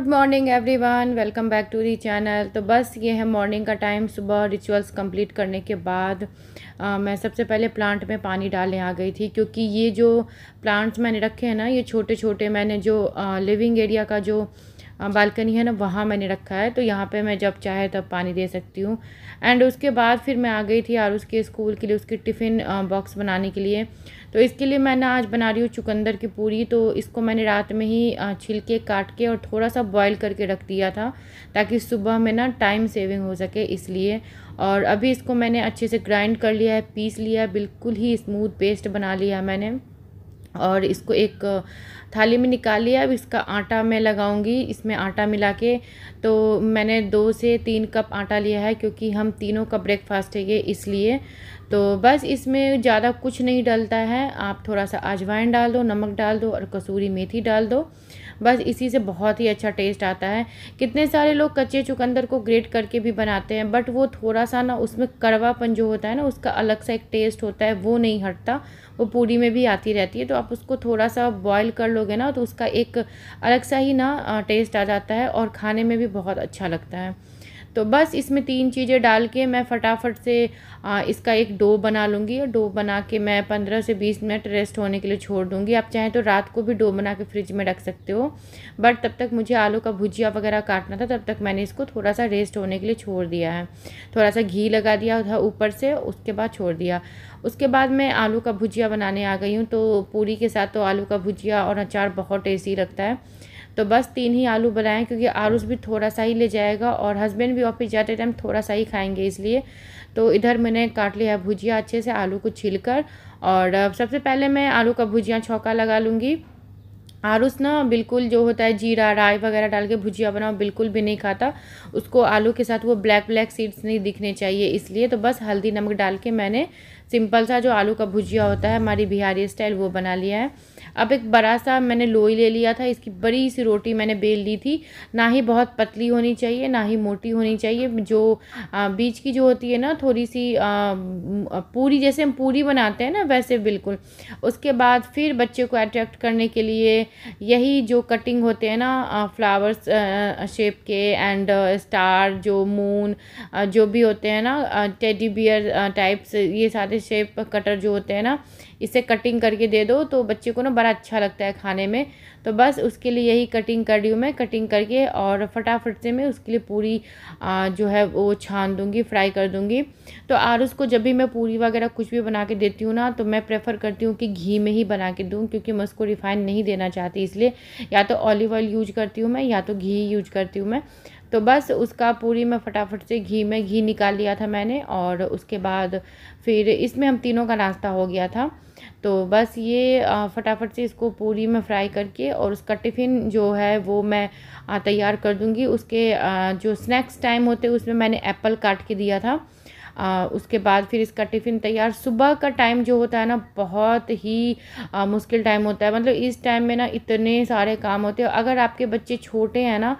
good morning everyone welcome back to the channel तो बस ये है मॉर्निंग का टाइम सुबह रिचुअल्स कंप्लीट करने के बाद आ, मैं सबसे पहले प्लांट में पानी डालने आ गई थी क्योंकि ये जो प्लांट्स मैंने रखे हैं ना ये छोटे छोटे मैंने जो आ, लिविंग एरिया का जो बालकनी है ना वहाँ मैंने रखा है तो यहाँ पे मैं जब चाहे तब पानी दे सकती हूँ एंड उसके बाद फिर मैं आ गई थी यार उसके स्कूल के लिए उसके टिफ़िन बॉक्स बनाने के लिए तो इसके लिए मैं ना आज बना रही हूँ चुकंदर की पूरी तो इसको मैंने रात में ही छिलके काट के और थोड़ा सा बॉयल करके रख दिया था ताकि सुबह में ना टाइम सेविंग हो सके इसलिए और अभी इसको मैंने अच्छे से ग्राइंड कर लिया है पीस लिया है बिल्कुल ही स्मूथ पेस्ट बना लिया मैंने और इसको एक थाली में निकाल लिया अब इसका आटा मैं लगाऊंगी इसमें आटा मिला के तो मैंने दो से तीन कप आटा लिया है क्योंकि हम तीनों का ब्रेकफास्ट है ये इसलिए तो बस इसमें ज़्यादा कुछ नहीं डलता है आप थोड़ा सा अजवाइन डाल दो नमक डाल दो और कसूरी मेथी डाल दो बस इसी से बहुत ही अच्छा टेस्ट आता है कितने सारे लोग कच्चे चुकंदर को ग्रेट करके भी बनाते हैं बट वो थोड़ा सा ना उसमें कड़वापन जो होता है ना उसका अलग सा एक टेस्ट होता है वो नहीं हटता वो पूरी में भी आती रहती है तो आप उसको थोड़ा सा बॉयल कर लोगे ना तो उसका एक अलग सा ही ना टेस्ट आ जाता है और खाने में भी बहुत अच्छा लगता है तो बस इसमें तीन चीज़ें डाल के मैं फटाफट से आ, इसका एक डो बना लूँगी और डो बना के मैं पंद्रह से बीस मिनट रेस्ट होने के लिए छोड़ दूँगी आप चाहें तो रात को भी डो बना के फ्रिज में रख सकते हो बट तब तक मुझे आलू का भुजिया वगैरह काटना था तब तक मैंने इसको थोड़ा सा रेस्ट होने के लिए छोड़ दिया है थोड़ा सा घी लगा दिया था ऊपर से उसके बाद छोड़ दिया उसके बाद मैं आलू का भुजिया बनाने आ गई हूँ तो पूरी के साथ तो आलू का भुजिया और अचार बहुत टेस्टी लगता है तो बस तीन ही आलू बनाएं क्योंकि आरूस भी थोड़ा सा ही ले जाएगा और हस्बैंड भी ऑफिस जाते टाइम थोड़ा सा ही खाएंगे इसलिए तो इधर मैंने काट लिया है भुजिया अच्छे से आलू को छील कर और सबसे पहले मैं आलू का भुजिया छौका लगा लूँगी आरूस ना बिल्कुल जो होता है जीरा राई वगैरह डाल के भुजिया बनाओ बिल्कुल भी नहीं खाता उसको आलू के साथ वो ब्लैक ब्लैक सीड्स नहीं दिखने चाहिए इसलिए तो बस हल्दी नमक डाल के मैंने सिंपल सा जो आलू का भुजिया होता है हमारी बिहारी स्टाइल वो बना लिया है अब एक बड़ा सा मैंने लोई ले लिया था इसकी बड़ी सी रोटी मैंने बेल ली थी ना ही बहुत पतली होनी चाहिए ना ही मोटी होनी चाहिए जो बीच की जो होती है ना थोड़ी सी पूरी जैसे हम पूरी बनाते हैं ना वैसे बिल्कुल उसके बाद फिर बच्चे को अट्रैक्ट करने के लिए यही जो कटिंग होते हैं ना फ्लावर्स शेप के एंड स्टार जो मून जो भी होते हैं ना टेडी बियर टाइप्स ये सारे शेप कटर जो होते हैं ना इसे कटिंग करके दे दो तो बच्चे को ना बड़ा अच्छा लगता है खाने में तो बस उसके लिए यही कटिंग कर रही हूँ मैं कटिंग करके और फटाफट से मैं उसके लिए पूरी आ, जो है वो छान दूँगी फ्राई कर दूँगी तो आर उसको जब भी मैं पूरी वगैरह कुछ भी बना के देती हूँ ना तो मैं प्रेफर करती हूँ कि घी में ही बना के दूँ क्योंकि मैं उसको रिफ़ाइन नहीं देना चाहती इसलिए या तो ऑलिव ऑयल यूज करती हूँ मैं या तो घी यूज करती हूँ मैं तो बस उसका पूरी मैं फटाफट से घी में घी निकाल लिया था मैंने और उसके बाद फिर इसमें हम तीनों का नाश्ता हो गया था तो बस ये फटाफट से इसको पूरी में फ्राई करके और उसका टिफ़िन जो है वो मैं तैयार कर दूँगी उसके जो स्नैक्स टाइम होते उसमें मैंने एप्पल काट के दिया था आ, उसके बाद फिर इसका टिफ़िन तैयार सुबह का टाइम जो होता है ना बहुत ही आ, मुश्किल टाइम होता है मतलब इस टाइम में ना इतने सारे काम होते हैं अगर आपके बच्चे छोटे हैं ना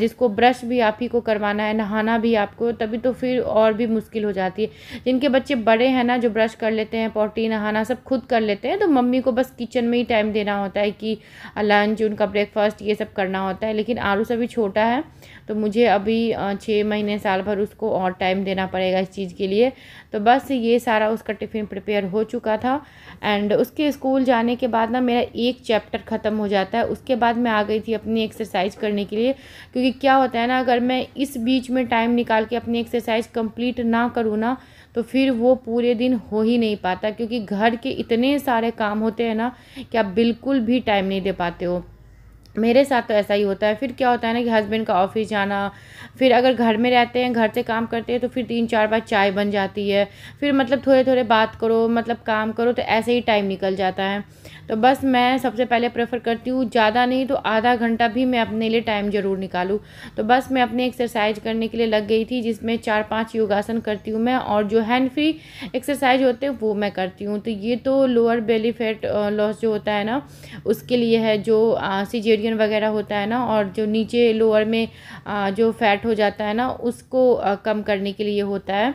जिसको ब्रश भी आप ही को करवाना है नहाना भी आपको तभी तो फिर और भी मुश्किल हो जाती है जिनके बच्चे बड़े हैं ना जो ब्रश कर लेते हैं पोटी नहाना सब खुद कर लेते हैं तो मम्मी को बस किचन में ही टाइम देना होता है कि लंच उनका ब्रेकफास्ट ये सब करना होता है लेकिन आरूस अभी छोटा है तो मुझे अभी छः महीने साल भर उसको और टाइम देना पड़ेगा इस चीज़ की के लिए तो बस ये सारा उसका टिफ़िन प्रिपेयर हो चुका था एंड उसके स्कूल जाने के बाद ना मेरा एक चैप्टर ख़त्म हो जाता है उसके बाद मैं आ गई थी अपनी एक्सरसाइज करने के लिए क्योंकि क्या होता है ना अगर मैं इस बीच में टाइम निकाल के अपनी एक्सरसाइज कंप्लीट ना करूँ ना तो फिर वो पूरे दिन हो ही नहीं पाता क्योंकि घर के इतने सारे काम होते हैं ना कि आप बिल्कुल भी टाइम नहीं दे पाते हो मेरे साथ तो ऐसा ही होता है फिर क्या होता है ना कि हस्बैंड का ऑफिस जाना फिर अगर घर में रहते हैं घर से काम करते हैं तो फिर तीन चार बार चाय बन जाती है फिर मतलब थोड़े थोड़े बात करो मतलब काम करो तो ऐसे ही टाइम निकल जाता है तो बस मैं सबसे पहले प्रेफर करती हूँ ज़्यादा नहीं तो आधा घंटा भी मैं अपने लिए टाइम ज़रूर निकालूँ तो बस मैं अपनी एक्सरसाइज करने के लिए लग गई थी जिसमें चार पाँच योगासन करती हूँ मैं और जो हैंड फ्री एक्सरसाइज होते हैं वो मैं करती हूँ तो ये तो लोअर बेली फैट लॉस जो होता है ना उसके लिए है जो सीजेरियन कोलेजन वगैरह होता है ना और जो नीचे लोअर में जो फैट हो जाता है ना उसको कम करने के लिए होता है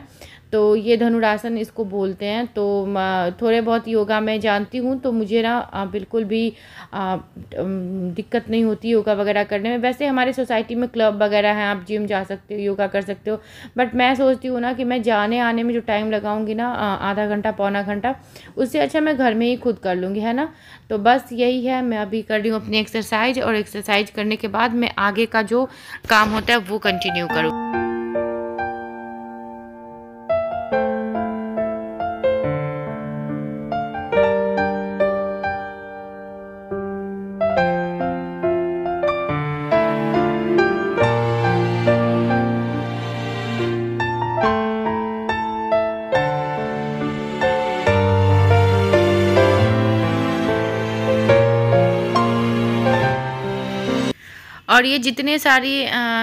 तो ये धनुरासन इसको बोलते हैं तो थोड़े बहुत योगा मैं जानती हूँ तो मुझे ना बिल्कुल भी दिक्कत नहीं होती योगा वगैरह करने में वैसे हमारे सोसाइटी में क्लब वगैरह हैं आप जिम जा सकते हो योगा कर सकते हो बट मैं सोचती हूँ ना कि मैं जाने आने में जो टाइम लगाऊंगी ना आधा घंटा पौना घंटा उससे अच्छा मैं घर में ही खुद कर लूँगी है ना तो बस यही है मैं अभी कर रही हूँ अपनी एक्सरसाइज और एक्सरसाइज करने के बाद मैं आगे का जो काम होता है वो कंटिन्यू करूँ और ये जितने सारी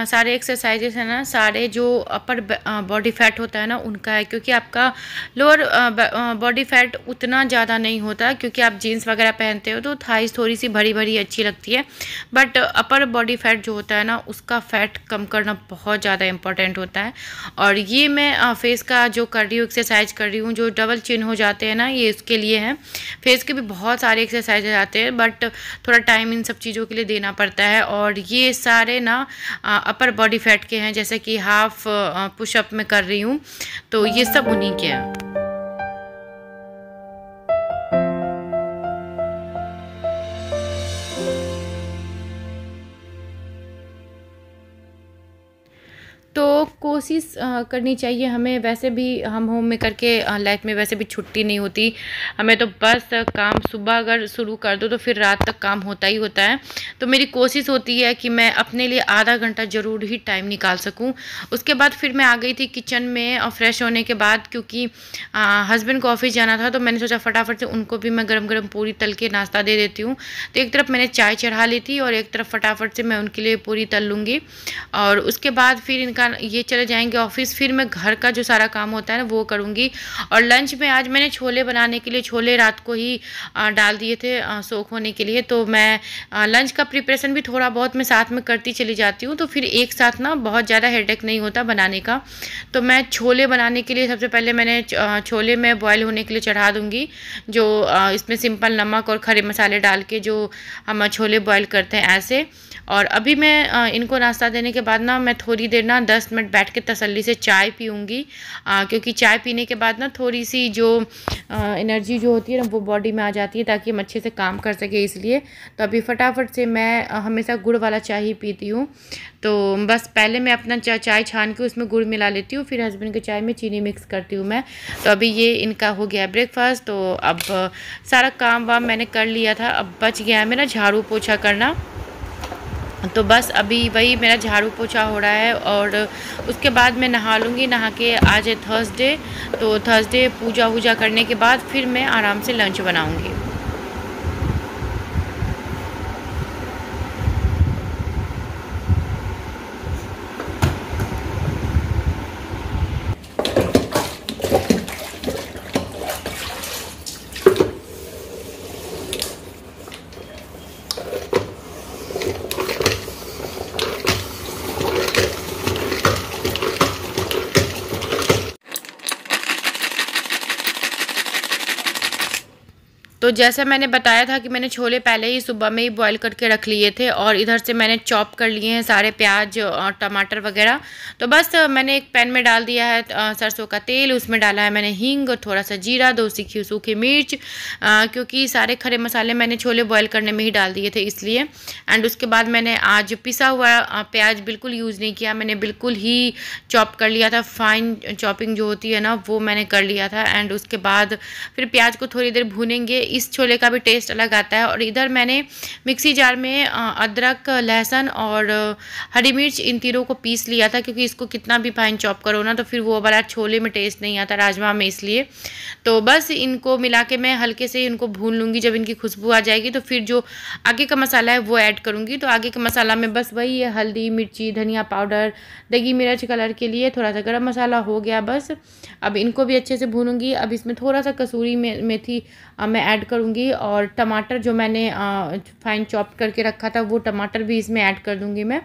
सारे एक्सरसाइजेस है ना सारे जो अपर बॉडी फैट होता है ना उनका है क्योंकि आपका लोअर बॉडी फैट उतना ज़्यादा नहीं होता क्योंकि आप जीन्स वगैरह पहनते हो तो थाइस थोड़ी सी भरी भरी अच्छी लगती है बट अपर बॉडी फैट जो होता है ना उसका फैट कम करना बहुत ज़्यादा इंपॉर्टेंट होता है और ये मैं फेस का जो कर रही हूँ एक्सरसाइज कर रही हूँ जो डबल चिन हो जाते हैं ना ये इसके लिए है फेस के भी बहुत सारे एक्सरसाइज आते हैं बट थोड़ा टाइम इन सब चीज़ों के लिए देना पड़ता है और ये सारे ना अपर बॉडी फैट के हैं जैसे कि हाफ पुशअप uh, में कर रही हूँ तो ये सब उन्हीं के हैं कोशिश करनी चाहिए हमें वैसे भी हम होम मेकर के लाइफ में वैसे भी छुट्टी नहीं होती हमें तो बस काम सुबह अगर शुरू कर दो तो फिर रात तक काम होता ही होता है तो मेरी कोशिश होती है कि मैं अपने लिए आधा घंटा ज़रूर ही टाइम निकाल सकूँ उसके बाद फिर मैं आ गई थी किचन में और फ्रेश होने के बाद क्योंकि हस्बैंड को ऑफिस जाना था तो मैंने सोचा फटाफट से उनको भी मैं गर्म गर्म पूरी तल के नाश्ता दे देती हूँ तो एक तरफ मैंने चाय चढ़ा ली थी और एक तरफ फटाफट से मैं उनके लिए पूरी तल लूँगी और उसके बाद फिर इनका ये चले जाएंगे ऑफिस फिर मैं घर का जो सारा काम होता है ना वो करूँगी और लंच में आज मैंने छोले बनाने के लिए छोले रात को ही डाल दिए थे सोख होने के लिए तो मैं लंच का प्रिपरेशन भी थोड़ा बहुत मैं साथ में करती चली जाती हूँ तो फिर एक साथ ना बहुत ज़्यादा हेडेक नहीं होता बनाने का तो मैं छोले बनाने के लिए सबसे पहले मैंने छोले में बॉयल होने के लिए चढ़ा दूँगी जो इसमें सिंपल नमक और खड़े मसाले डाल के जो हम छोले बॉयल करते हैं ऐसे और अभी मैं इनको नाश्ता देने के बाद ना मैं थोड़ी देर ना दस मिनट बैठ के तसल्ली से चाय पीऊँगी क्योंकि चाय पीने के बाद ना थोड़ी सी जो एनर्जी जो होती है ना वो बॉडी में आ जाती है ताकि हम अच्छे से काम कर सकें इसलिए तो अभी फटाफट से मैं हमेशा गुड़ वाला चाय ही पीती हूँ तो बस पहले मैं अपना चा, चाय छान के उसमें गुड़ मिला लेती हूँ फिर हस्बैंड के चाय में चीनी मिक्स करती हूँ मैं तो अभी ये इनका हो गया ब्रेकफास्ट तो अब सारा काम वाम मैंने कर लिया था अब बच गया है मेरा झाड़ू पोछा करना तो बस अभी वही मेरा झाड़ू पोछा हो रहा है और उसके बाद मैं नहा लूँगी नहा के आज है थर्सडे तो थर्सडे पूजा वूजा करने के बाद फिर मैं आराम से लंच बनाऊँगी तो जैसा मैंने बताया था कि मैंने छोले पहले ही सुबह में ही बॉईल करके रख लिए थे और इधर से मैंने चॉप कर लिए हैं सारे प्याज और टमाटर वगैरह तो बस मैंने एक पैन में डाल दिया है सरसों का तेल उसमें डाला है मैंने हींग थोड़ा सा जीरा दो सीखी सूखी मिर्च क्योंकि सारे खड़े मसाले मैंने छोले बॉयल करने में ही डाल दिए थे इसलिए एंड उसके बाद मैंने आज पिसा हुआ प्याज बिल्कुल यूज़ नहीं किया मैंने बिल्कुल ही चॉप कर लिया था फाइन चॉपिंग जो होती है ना वो मैंने कर लिया था एंड उसके बाद फिर प्याज को थोड़ी देर भूनेंगे इस छोले का भी टेस्ट अलग आता है और इधर मैंने मिक्सी जार में अदरक लहसुन और हरी मिर्च इन तीनों को पीस लिया था क्योंकि इसको कितना भी फाइन चॉप करो ना तो फिर वो वाला छोले में टेस्ट नहीं आता राजमा में इसलिए तो बस इनको मिला के मैं हल्के से इनको भून लूँगी जब इनकी खुशबू आ जाएगी तो फिर जो आगे का मसाला है वो ऐड करूँगी तो आगे का मसाला में बस वही है हल्दी मिर्ची धनिया पाउडर दही मिर्च कलर के लिए थोड़ा सा गर्म मसाला हो गया बस अब इनको भी अच्छे से भूनूंगी अब इसमें थोड़ा सा कसूरी मेथी मैं ऐड करूँगी और टमाटर जो मैंने फाइन चॉप करके रखा था वो टमाटर भी इसमें ऐड कर दूँगी मैं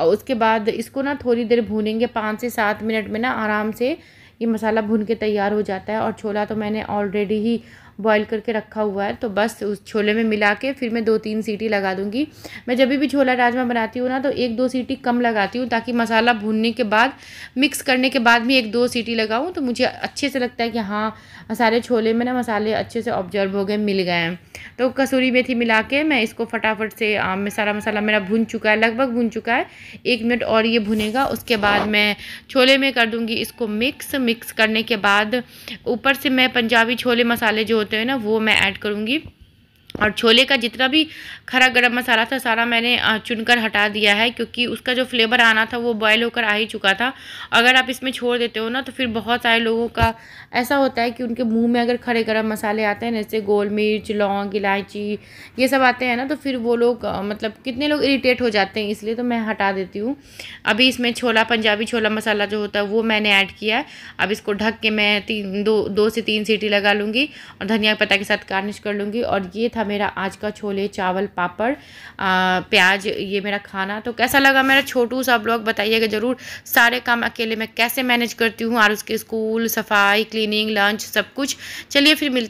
और उसके बाद इसको ना थोड़ी देर भूनेंगे पाँच से सात मिनट में ना आराम से ये मसाला भून के तैयार हो जाता है और छोला तो मैंने ऑलरेडी ही बॉईल करके रखा हुआ है तो बस उस छोले में मिला के फिर मैं दो तीन सीटी लगा दूँगी मैं जब भी छोला राजमा बनाती हूँ ना तो एक दो सीटी कम लगाती हूँ ताकि मसाला भूनने के बाद मिक्स करने के बाद भी एक दो सीटी लगाऊँ तो मुझे अच्छे से लगता है कि हाँ सारे छोले में ना मसाले अच्छे से ऑब्जर्व हो गए मिल गए हैं तो कसूरी मेथी मिला के मैं इसको फटाफट से आम में सारा मसाला मेरा भुन चुका है लगभग भुन चुका है एक मिनट और ये भुनेगा उसके बाद मैं छोले में कर दूँगी इसको मिक्स मिक्स करने के बाद ऊपर से मैं पंजाबी छोले मसाले जो होते हैं ना वो मैं ऐड करूँगी और छोले का जितना भी खरा गरम मसाला था सारा मैंने चुनकर हटा दिया है क्योंकि उसका जो फ्लेवर आना था वो बॉयल होकर आ ही चुका था अगर आप इसमें छोड़ देते हो ना तो फिर बहुत सारे लोगों का ऐसा होता है कि उनके मुंह में अगर खड़े गरम मसाले आते हैं जैसे गोल मिर्च लौंग इलायची ये सब आते हैं ना तो फिर वो लोग मतलब कितने लोग इरीटेट हो जाते हैं इसलिए तो मैं हटा देती हूँ अभी इसमें छोला पंजाबी छोला मसाला जो होता है वो मैंने ऐड किया है अब इसको ढक के मैं तीन दो दो से तीन सीटी लगा लूँगी और धनिया पत्ता के साथ गार्निश कर लूँगी और ये था था मेरा आज का छोले चावल पापड़ प्याज ये मेरा खाना तो कैसा लगा मेरा छोटू सा ब्लॉग बताइएगा ज़रूर सारे काम अकेले मैं कैसे मैनेज करती हूँ और उसके स्कूल सफाई क्लीनिंग लंच सब कुछ चलिए फिर मिलते